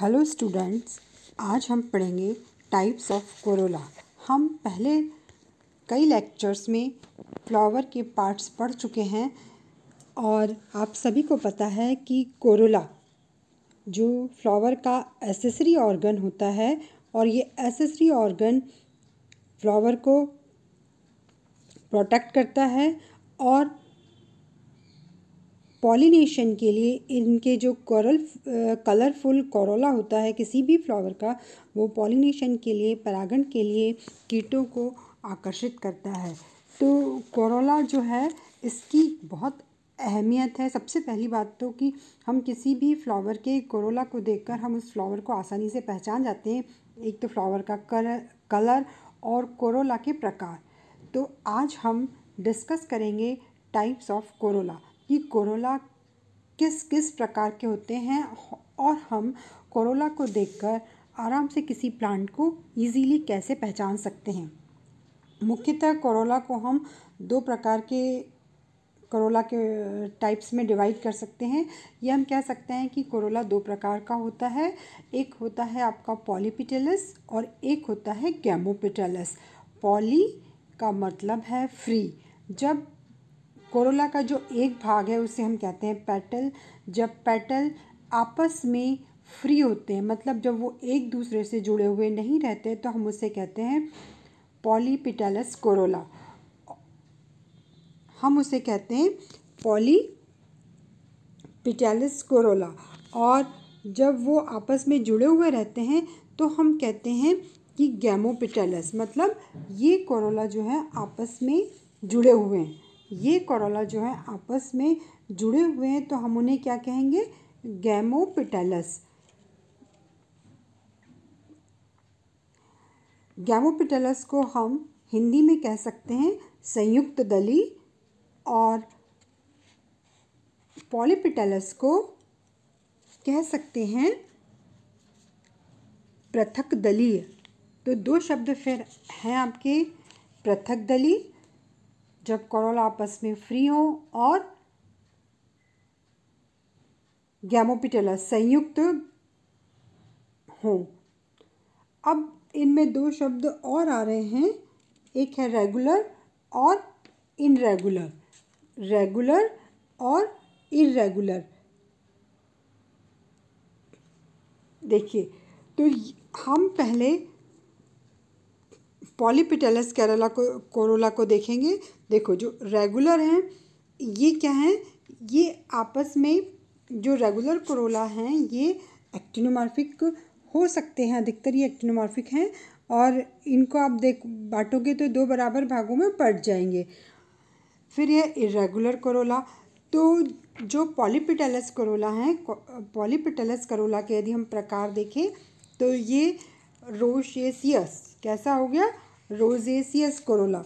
hello students आज हम पढ़ेंगे टाइप्स ऑफ कोरोला हम पहले कई लेक्चर्स में फ्लावर के पार्ट्स पढ़ चुके हैं और आप सभी को पता है कि कोरोला जो फ्लावर का एसेसरी ऑर्गन होता है और ये एसेसरी ऑर्गन फ्लावर को प्रोटेक्ट करता है और पॉलिनेशन के लिए इनके जो कॉरल कलरफुल कॉरोला होता है किसी भी फ्लावर का वो पॉलिनेशन के लिए परागण के लिए कीटों को आकर्षित करता है तो कॉरोला जो है इसकी बहुत अहमियत है सबसे पहली बात तो कि हम किसी भी फ्लावर के कोरोला को देखकर हम उस फ्लावर को आसानी से पहचान जाते हैं एक तो फ्लावर का कलर कलर और कोरोला के प्रकार तो आज हम डिस्कस करेंगे टाइप्स ऑफ कोरोला कि कोरोला किस किस प्रकार के होते हैं और हम कोरोला को देखकर आराम से किसी प्लांट को इजीली कैसे पहचान सकते हैं मुख्यतः कोरोला को हम दो प्रकार के करोला के टाइप्स में डिवाइड कर सकते हैं ये हम कह सकते हैं कि कोरोला दो प्रकार का होता है एक होता है आपका पॉलीपिटेलस और एक होता है गैमोपिटेलस पॉली का मतलब है फ्री जब कोरोला का जो एक भाग है उसे हम कहते हैं पेटल जब पेटल आपस में फ्री होते हैं मतलब जब वो एक दूसरे से जुड़े हुए नहीं रहते तो हम उसे कहते हैं पॉलीपिटेलस कोरोला हम उसे कहते हैं पॉली पिटेलस कोरोला और जब वो आपस में जुड़े हुए रहते हैं तो हम कहते हैं कि गैमोपिटेलस मतलब ये कोरोला जो है आपस में जुड़े हुए हैं ये कोरोला जो है आपस में जुड़े हुए हैं तो हम उन्हें क्या कहेंगे गैमोपिटेलस गैमोपिटेलस को हम हिंदी में कह सकते हैं संयुक्त दली और पॉलीपिटेलस को कह सकते हैं पृथक दली तो दो शब्द फिर हैं आपके पृथक दली जब कॉरल आपस में फ्री हों और गैमोपिटेला संयुक्त हों अब इनमें दो शब्द और आ रहे हैं एक है रेगुलर और इनरेगुलर रेगुलर और इरेगुलर देखिए तो हम पहले पॉलीपिटेलस कैरोला को कोरोला को देखेंगे देखो जो रेगुलर हैं ये क्या हैं ये आपस में जो रेगुलर कोरोला हैं ये एक्टिनोमार्फिक हो सकते हैं अधिकतर ये एक्टिनोमार्फिक हैं और इनको आप देख बांटोगे तो दो बराबर भागों में पट जाएंगे फिर यह इरेगुलर करोला तो जो पॉलीपिटेलस करोला हैं पॉलीपिटेलस करोला के यदि हम प्रकार देखें तो ये रोशेसियस कैसा हो गया रोजेसियस कोरोला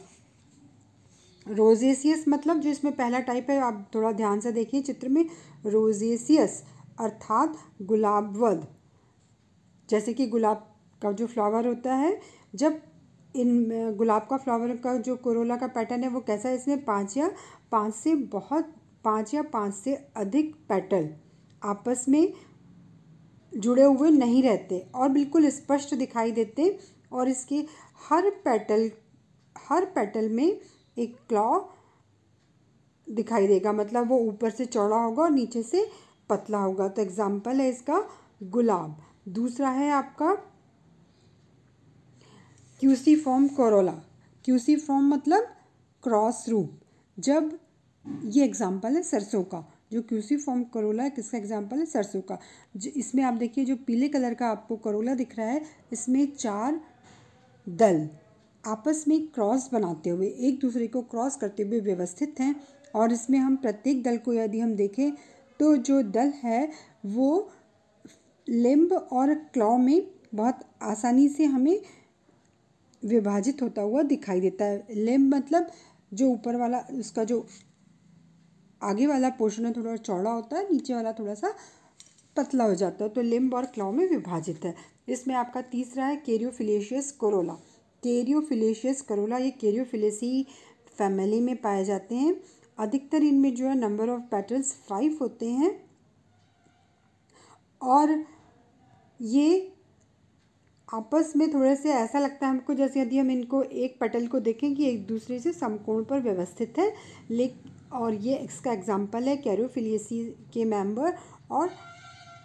रोजेसियस मतलब जो इसमें पहला टाइप है आप थोड़ा ध्यान से देखिए चित्र में रोजेसियस अर्थात गुलाबवद जैसे कि गुलाब का जो फ्लावर होता है जब इन गुलाब का फ्लावर का जो कोरोला का पैटर्न है वो कैसा है इसमें पाँच या पाँच से बहुत पाँच या पाँच से अधिक पैटर्न आपस में जुड़े हुए नहीं रहते और बिल्कुल स्पष्ट दिखाई देते और इसके हर पेटल हर पेटल में एक क्लॉ दिखाई देगा मतलब वो ऊपर से चौड़ा होगा और नीचे से पतला होगा तो एग्ज़ाम्पल है इसका गुलाब दूसरा है आपका cruciform corolla cruciform मतलब क्रॉस रूप जब ये एग्ज़ाम्पल है सरसों का जो क्यूसी फॉर्म करोला है किसका एग्जाम्पल है सरसों का इसमें आप देखिए जो पीले कलर का आपको करोला दिख रहा है इसमें चार दल आपस में क्रॉस बनाते हुए एक दूसरे को क्रॉस करते हुए व्यवस्थित हैं और इसमें हम प्रत्येक दल को यदि हम देखें तो जो दल है वो लिम्ब और क्लॉ में बहुत आसानी से हमें विभाजित होता हुआ दिखाई देता है लिम्ब मतलब जो ऊपर वाला उसका जो आगे वाला पोर्शन है थोड़ा चौड़ा होता है नीचे वाला थोड़ा सा पतला हो जाता है तो लिम्ब और क्लाव में विभाजित है इसमें आपका तीसरा है केरियोफिलेशियस करोला केरियोफिलेशियस करोला ये केरियोफिलेसी फैमिली में पाए जाते हैं अधिकतर इनमें जो है नंबर ऑफ पैटल्स फाइव होते हैं और ये आपस में थोड़े से ऐसा लगता है हमको जैसे यदि हम इनको एक पटल को देखें कि एक दूसरे से समकोण पर व्यवस्थित है ले और ये इसका एग्जाम्पल है कैरोफिलियसी के मेंबर और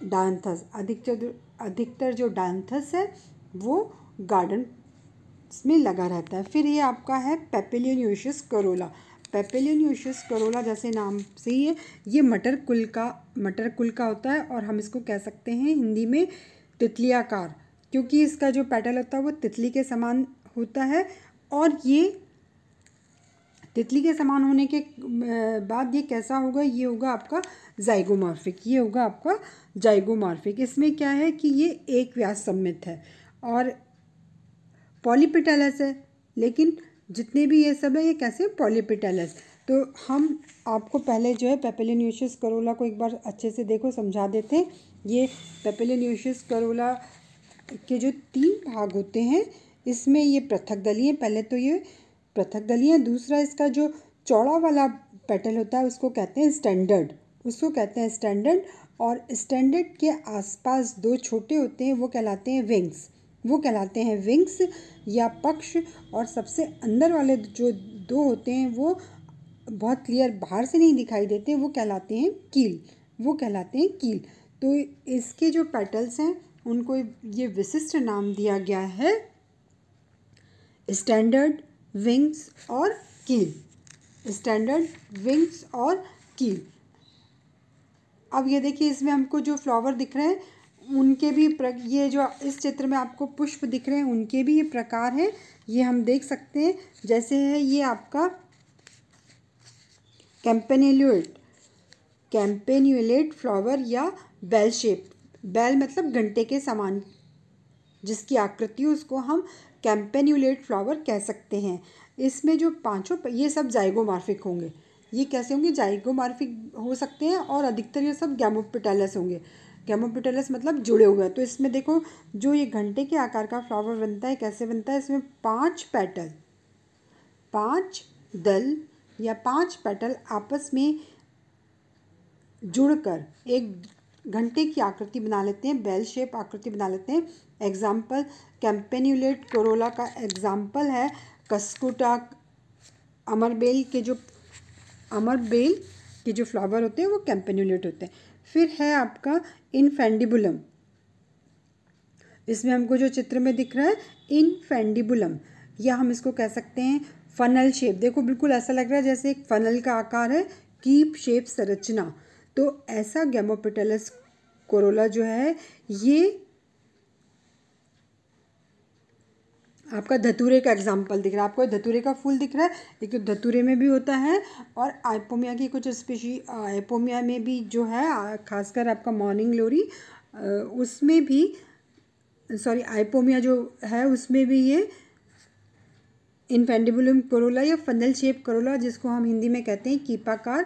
डांथस अधिकतर अधिकतर जो डांथस है वो गार्डन में लगा रहता है फिर ये आपका है पेपिलियनयूशियस करोला पेपिलियनयूशियस करोला जैसे नाम से ही है ये मटर कुल का मटर कुल का होता है और हम इसको कह सकते हैं हिंदी में तितलियाकार क्योंकि इसका जो पैटर्न होता है वो तितली के समान होता है और ये तितली के समान होने के बाद ये कैसा होगा ये होगा आपका जाइगोमार्फिक ये होगा आपका जाइगोमार्फिक इसमें क्या है कि ये एक व्यास सम्मित है और पॉलीपिटेलस है लेकिन जितने भी ये सब है ये कैसे पॉलीपिटेलस तो हम आपको पहले जो है पेपेलिन्यूशियस करोला को एक बार अच्छे से देखो समझा देते हैं ये पेपेलिन्यूशियस करोला के जो तीन भाग होते हैं इसमें ये पृथक दलिए पहले तो ये पृथक गलियाँ दूसरा इसका जो चौड़ा वाला पेटल होता है उसको कहते हैं स्टैंडर्ड उसको कहते हैं स्टैंडर्ड और स्टैंडर्ड के आसपास दो छोटे होते हैं वो कहलाते हैं विंग्स वो कहलाते हैं विंग्स या पक्ष और सबसे अंदर वाले जो दो होते हैं वो बहुत क्लियर बाहर से नहीं दिखाई देते वो कहलाते हैं कील वो कहलाते हैं कील तो इसके जो पेटल्स हैं उनको ये विशिष्ट नाम दिया गया है स्टैंडर्ड विंग्स और कील स्टैंडर्ड विंग्स और कील अब ये देखिए इसमें हमको जो फ्लावर दिख रहे हैं उनके भी प्र... ये जो इस चित्र में आपको पुष्प दिख रहे हैं उनके भी ये प्रकार हैं ये हम देख सकते हैं जैसे है ये आपका कैम्पेनेल्यूट कैंपेन्यूलेट फ्लावर या बेल शेप बेल मतलब घंटे के समान जिसकी आकृति उसको हम कैम्पेन्यूलेट फ्लावर कह सकते हैं इसमें जो पांचों ये सब जाइगोमार्फिक होंगे ये कैसे होंगे जाइगोमार्फिक हो सकते हैं और अधिकतर ये सब गैमोपिटेलस होंगे गैमोपिटेलस मतलब जुड़े हुए हैं तो इसमें देखो जो ये घंटे के आकार का फ्लावर बनता है कैसे बनता है इसमें पांच पेटल पांच दल या पांच पेटल आपस में जुड़कर एक घंटे की आकृति बना लेते हैं बेल शेप आकृति बना लेते हैं एग्जाम्पल कैम्पेन्यूलेट कोरोला का एग्जाम्पल है कस्कुटा अमरबेल के जो अमरबेल के जो फ्लावर होते हैं वो कैंपेन्यूलेट होते हैं फिर है आपका इनफेंडिबुलम इसमें हमको जो चित्र में दिख रहा है इनफेंडिबुलम या हम इसको कह सकते हैं फनल शेप देखो बिल्कुल ऐसा लग रहा है जैसे एक फनल का आकार है कीप शेप संरचना तो ऐसा गैमोपिटेलस कोरोला जो है ये आपका धतूरे का एग्जाम्पल दिख रहा है आपको धतूरे का फूल दिख रहा है एक तो धतूरे में भी होता है और आइपोमिया की कुछ स्पेशी आइपोमिया में भी जो है खासकर आपका मॉर्निंग लोरी उसमें भी सॉरी आइपोमिया जो है उसमें भी ये इनफेंडिबुलम करोला या फनल शेप करोला जिसको हम हिंदी में कहते हैं कीपाकार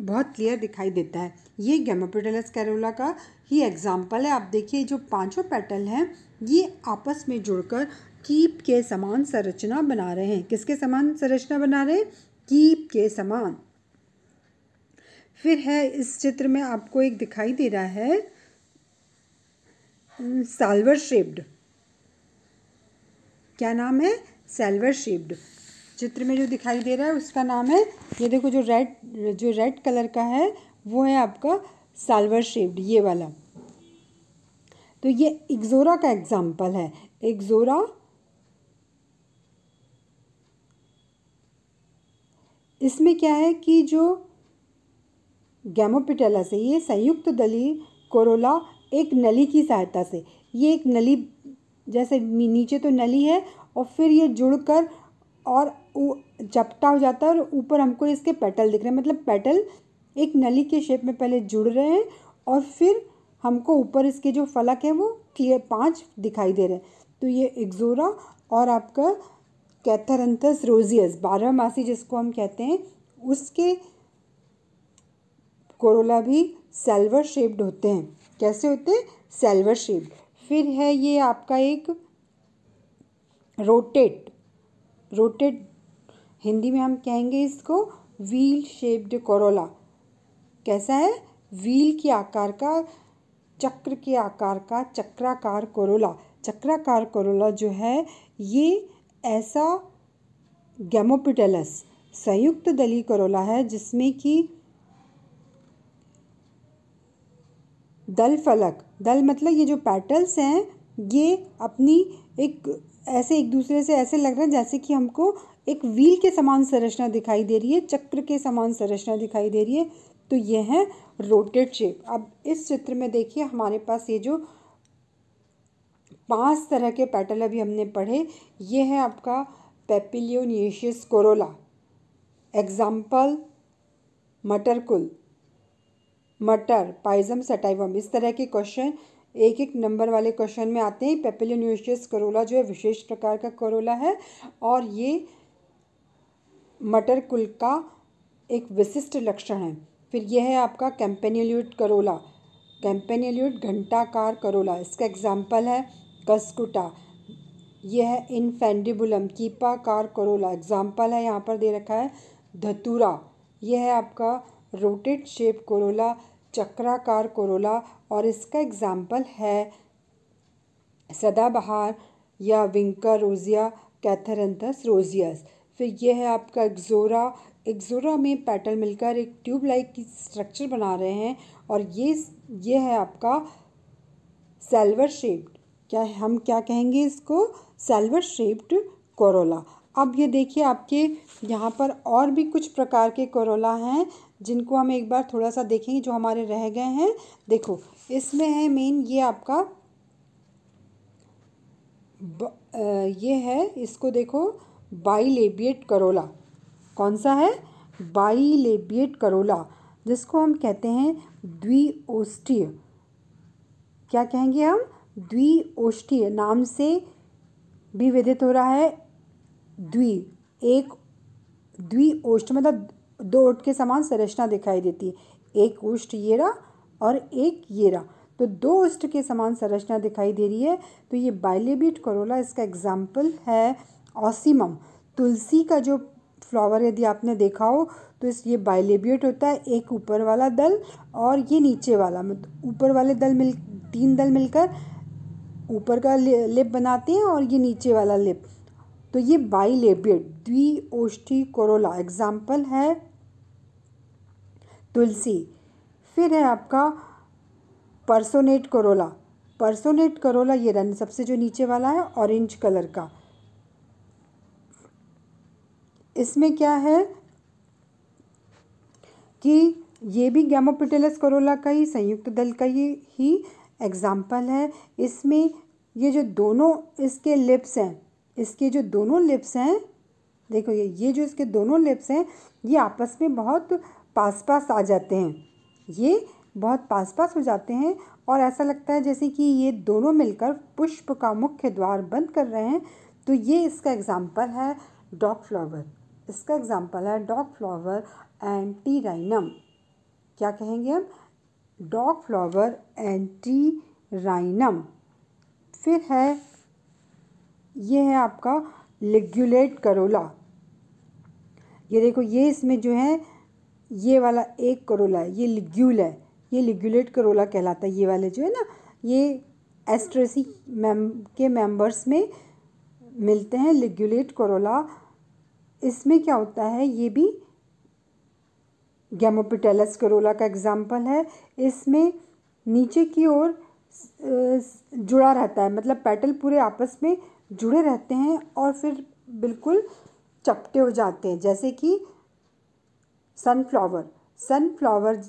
बहुत क्लियर दिखाई देता है ये गैमोपिटलस कैरोला का ही एग्जाम्पल है आप देखिए जो पांचों पेटल हैं ये आपस में जुड़कर कीप के समान संरचना बना रहे हैं किसके समान संरचना बना रहे हैं कीप के समान फिर है इस चित्र में आपको एक दिखाई दे रहा है साल्वर शेप्ड क्या नाम है सेल्वर शेप्ड चित्र में जो दिखाई दे रहा है उसका नाम है ये देखो जो रेड जो रेड कलर का है वो है आपका साल्वर शेप्ड ये वाला तो ये एग्जोरा का एग्जाम्पल है एग्जोरा इसमें क्या है कि जो गैमोपिटेला से ये संयुक्त दली कोरोला एक नली की सहायता से ये एक नली जैसे नीचे तो नली है और फिर ये जुड़कर और चपटा हो जाता है और ऊपर हमको इसके पेटल दिख रहे हैं मतलब पेटल एक नली के शेप में पहले जुड़ रहे हैं और फिर हमको ऊपर इसके जो फलक हैं वो क्लियर पाँच दिखाई दे रहे हैं तो ये एक्जोरा और आपका कैथरंथस रोजियस बारहमासी जिसको हम कहते हैं उसके कोरोला भी सेल्वर शेप्ड होते हैं कैसे होते हैं सेल्वर शेप्ड फिर है ये आपका एक रोटेट रोटेड हिंदी में हम कहेंगे इसको व्हील शेप्ड कोरोला कैसा है व्हील के आकार का चक्र के आकार का चक्राकार कोरोला चक्राकार कोरोला जो है ये ऐसा गैमोपिटेलस संयुक्त दली कोरोला है जिसमें कि दल फलक दल मतलब ये जो पैटल्स हैं ये अपनी एक ऐसे एक दूसरे से ऐसे लग रहे हैं जैसे कि हमको एक व्हील के समान संरचना दिखाई दे रही है चक्र के समान संरचना दिखाई दे रही है तो ये है रोटेड शेप अब इस चित्र में देखिए हमारे पास ये जो पांच तरह के पेटल अभी हमने पढ़े ये है आपका पेपिलियोनियशियस कोरोला एग्जाम्पल मटरकुल मटर पाइजम सटाइवम इस तरह के क्वेश्चन एक एक नंबर वाले क्वेश्चन में आते हैं पेपिलोन्यूशियस करोला जो है विशेष प्रकार का करोला है और ये मटर कुल का एक विशिष्ट लक्षण है फिर यह है आपका कैंपेनियल्यूट करोला कैंपेनियल्यूट घंटाकार करोला इसका एग्जाम्पल है कस्कुटा यह है इनफेंडिबुलम कीपाकार करोला एग्जाम्पल है यहाँ पर दे रखा है धतूरा यह है आपका रोटेट शेप करोला चक्राकार कोरोला और इसका एग्जाम्पल है सदाबहार या विंका रोजिया कैथरंथस रोजियस फिर यह है आपका एक्जोरा एक्जोरा में पैटल मिलकर एक ट्यूब लाइक की स्ट्रक्चर बना रहे हैं और ये ये है आपका सेल्वर शेप्ड क्या हम क्या कहेंगे इसको सेल्वर शेप्ड कोरोला अब ये देखिए आपके यहाँ पर और भी कुछ प्रकार के कोरोला हैं जिनको हम एक बार थोड़ा सा देखेंगे जो हमारे रह गए हैं देखो इसमें है मेन ये आपका ब, आ, ये है इसको देखो बाईलेबिएट करोला कौन सा है बाईलेबिएट करोला जिसको हम कहते हैं द्विओष्ठीय क्या कहेंगे हम द्विओष्ठीय नाम से भी विदित हो रहा है द्वि एक द्विओष्ठ मतलब दो ओट के समान संरचना दिखाई देती है एक उष्ट येरा और एक येरा तो दो उष्ट के समान संरचना दिखाई दे रही है तो ये बाइलेबिट करोला इसका एग्जाम्पल है ऑसिमम तुलसी का जो फ्लावर यदि आपने देखा हो तो इस ये बाइलेबियट होता है एक ऊपर वाला दल और ये नीचे वाला ऊपर वाले दल मिल तीन दल मिलकर ऊपर का लिप बनाते हैं और ये नीचे वाला लिप तो ये बाइलेबियड द्विओष्टि कोरोला एग्जाम्पल है तुलसी फिर है आपका परसोनेट कोरोला परसोनेट करोला ये रन सबसे जो नीचे वाला है ऑरेंज कलर का इसमें क्या है कि ये भी गैमोपिटेलस करोला का ही संयुक्त दल का ये ही एग्जाम्पल है इसमें ये जो दोनों इसके लिप्स हैं इसके जो दोनों लिप्स हैं देखो ये ये जो इसके दोनों लिप्स हैं ये आपस में बहुत पास पास आ जाते हैं ये बहुत पास पास हो जाते हैं और ऐसा लगता है जैसे कि ये दोनों मिलकर पुष्प का मुख्य द्वार बंद कर रहे हैं तो ये इसका एग्ज़ाम्पल है डॉग फ्लावर इसका एग्ज़ाम्पल है dog flower antirrhinum क्या कहेंगे हम dog flower antirrhinum फिर है ये है आपका लेग्युलेट करोला ये देखो ये इसमें जो है ये वाला एक करोला है ये लिग्यूल है ये लिग्यूलेट करोला कहलाता है ये वाले जो है ना ये एस्ट्रेसी मेम के मेंबर्स में मिलते हैं लिग्यूलेट करोला इसमें क्या होता है ये भी गैमोपिटेलस करोला का एग्ज़ाम्पल है इसमें नीचे की ओर जुड़ा रहता है मतलब पेटल पूरे आपस में जुड़े रहते हैं और फिर बिल्कुल चपटे हो जाते हैं जैसे कि सनफ्लावर सनफ्लावर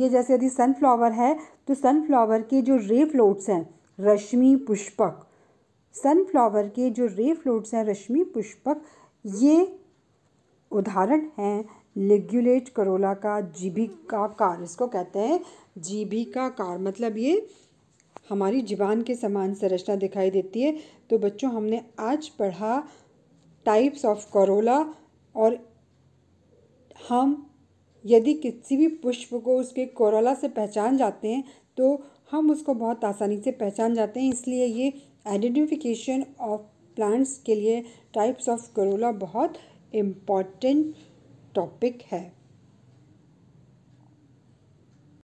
ये जैसे यदि सनफ्लावर है तो सनफ्लावर के जो रे फ्लोट्स हैं रश्मि पुष्पक सनफ्लावर के जो रे फ्लोट्स हैं रश्मि पुष्पक ये उदाहरण हैं लेग्युलेट करोला का कार इसको कहते हैं कार मतलब ये हमारी जीवान के समान संरचना दिखाई देती है तो बच्चों हमने आज पढ़ा टाइप्स ऑफ करोला और हम यदि किसी भी पुष्प को उसके कोरोला से पहचान जाते हैं तो हम उसको बहुत आसानी से पहचान जाते हैं इसलिए ये आइडेंटिफिकेशन ऑफ प्लांट्स के लिए टाइप्स ऑफ करोला बहुत इम्पॉर्टेंट टॉपिक है